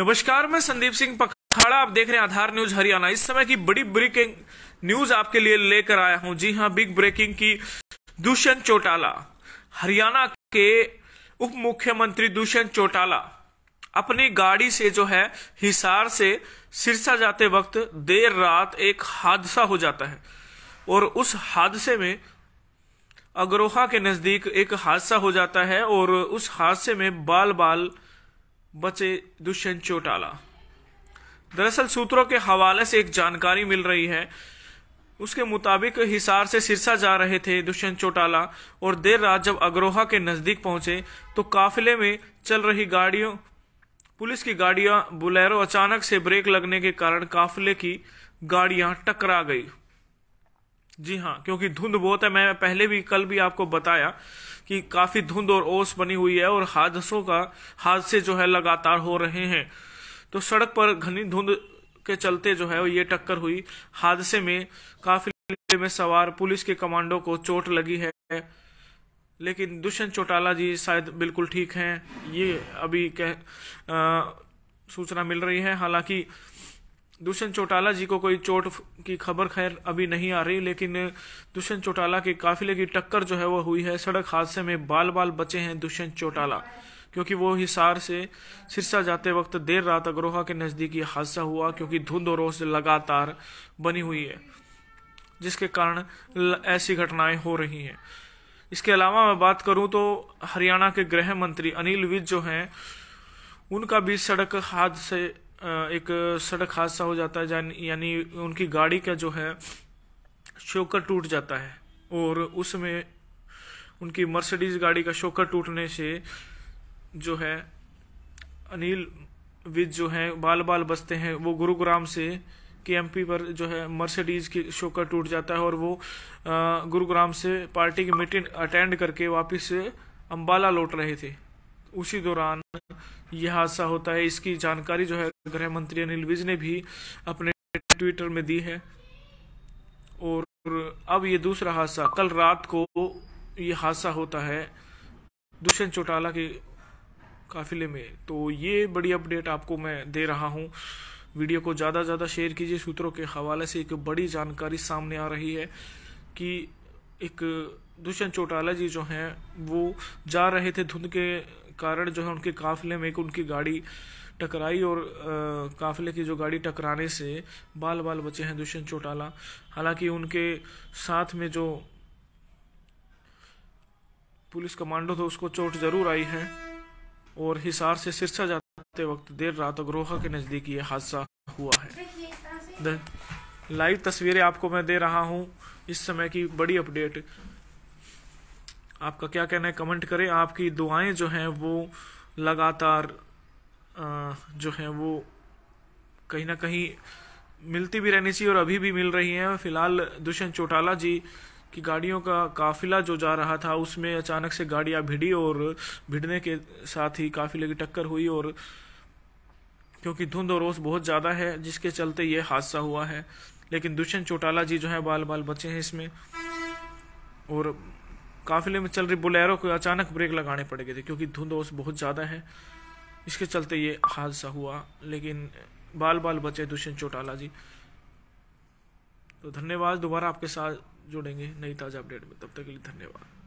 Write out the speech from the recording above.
नमस्कार मैं संदीप सिंह पखाड़ा आप देख रहे हैं आधार न्यूज हरियाणा इस समय की बड़ी ब्रेकिंग न्यूज आपके लिए लेकर आया हूं जी हां बिग ब्रेकिंग की दुष्यंत चौटाला हरियाणा के उप मुख्यमंत्री दुष्यंत चौटाला अपनी गाड़ी से जो है हिसार से सिरसा जाते वक्त देर रात एक हादसा हो जाता है और उस हादसे में अगरोहा के नजदीक एक हादसा हो जाता है और उस हादसे में बाल बाल बचे दुष्यंत चौटाला दरअसल सूत्रों के हवाले से एक जानकारी मिल रही है उसके मुताबिक हिसार से सिरसा जा रहे थे दुष्यंत चौटाला और देर रात जब अग्रोहा के नज़दीक पहुंचे तो काफिले में चल रही गाड़ियों पुलिस की गाड़ियां बुलेरो अचानक से ब्रेक लगने के कारण काफिले की गाड़ियां टकरा गई जी हाँ क्योंकि धुंध बहुत है मैं पहले भी कल भी आपको बताया कि काफ़ी धुंध और ओस बनी हुई है और हादसों का हादसे जो है लगातार हो रहे हैं तो सड़क पर घनी धुंध के चलते जो है ये टक्कर हुई हादसे में काफी में सवार पुलिस के कमांडो को चोट लगी है लेकिन दुष्यंत चौटाला जी शायद बिल्कुल ठीक हैं ये अभी कह आ, सूचना मिल रही है हालांकि दुष्यंत चौटाला जी को कोई चोट की खबर खैर अभी नहीं आ रही लेकिन दुष्यंत चौटाला के काफिले की टक्कर जो है वो हुई है सड़क हादसे में बाल बाल बचे हैं दुष्यंत चौटाला क्योंकि वो हिसार से सिरसा जाते वक्त देर रात अग्रोहा के नज़दीक ये हादसा हुआ क्योंकि धुंध और रोश लगातार बनी हुई है जिसके कारण ऐसी घटनाएं हो रही हैं इसके अलावा मैं बात करूं तो हरियाणा के गृह मंत्री अनिल विज जो हैं उनका भी सड़क हादसे एक सड़क हादसा हो जाता है यानी उनकी गाड़ी का जो है शोकर टूट जाता है और उसमें उनकी मर्सिडीज गाड़ी का शोकर टूटने से जो है अनिल विज जो है बाल बाल बसते हैं वो गुरुग्राम से के एम पर जो है मर्सिडीज की शोकर टूट जाता है और वो गुरुग्राम से पार्टी की मीटिंग अटेंड करके वापस अम्बाला लौट रहे थे उसी दौरान यह हादसा होता है इसकी जानकारी जो है गृह मंत्री अनिल विज ने भी अपने ट्विटर में दी है और अब ये दूसरा हादसा कल रात को ये हादसा होता है दुष्यंत चौटाला के काफिले में तो ये बड़ी अपडेट आपको मैं दे रहा हूँ वीडियो को ज़्यादा से ज़्यादा शेयर कीजिए सूत्रों के हवाले से एक बड़ी जानकारी सामने आ रही है कि एक दुष्यंत चौटाला जी जो हैं वो जा रहे थे धुंध के कारण जो है उनके काफिले में एक उनकी गाड़ी टकराई और आ, काफिले की जो गाड़ी टकराने से बाल बाल बचे हैं दुष्यंत चौटाला हालांकि उनके साथ में जो पुलिस कमांडो था उसको चोट जरूर आई है और हिसार से सिरसा जाते वक्त देर रात अग्रोहा के नज़दीक ये हादसा हुआ है लाइव तस्वीरें आपको मैं दे रहा हूं इस समय की बड़ी अपडेट आपका क्या कहना है कमेंट करें आपकी दुआएं जो हैं वो लगातार जो हैं वो कहीं ना कहीं मिलती भी रहनी चाहिए और अभी भी मिल रही हैं फिलहाल दुष्यंत चौटाला जी की गाड़ियों का काफिला जो जा रहा था उसमें अचानक से गाड़ियां भिड़ी और भिड़ने के साथ ही काफिले की टक्कर हुई और क्योंकि धुंध और रोस बहुत ज़्यादा है जिसके चलते ये हादसा हुआ है लेकिन दुष्यंत चौटाला जी जो है बाल बाल बचे हैं इसमें और काफिले में चल रही बुलेरो को अचानक ब्रेक लगाने पड़ गए थे क्योंकि धुंध बहुत ज़्यादा है इसके चलते ये हादसा हुआ लेकिन बाल बाल बचे दुष्यंत चौटाला जी तो धन्यवाद दोबारा आपके साथ जुड़ेंगे नई ताज़ा अपडेट में तब तक के लिए धन्यवाद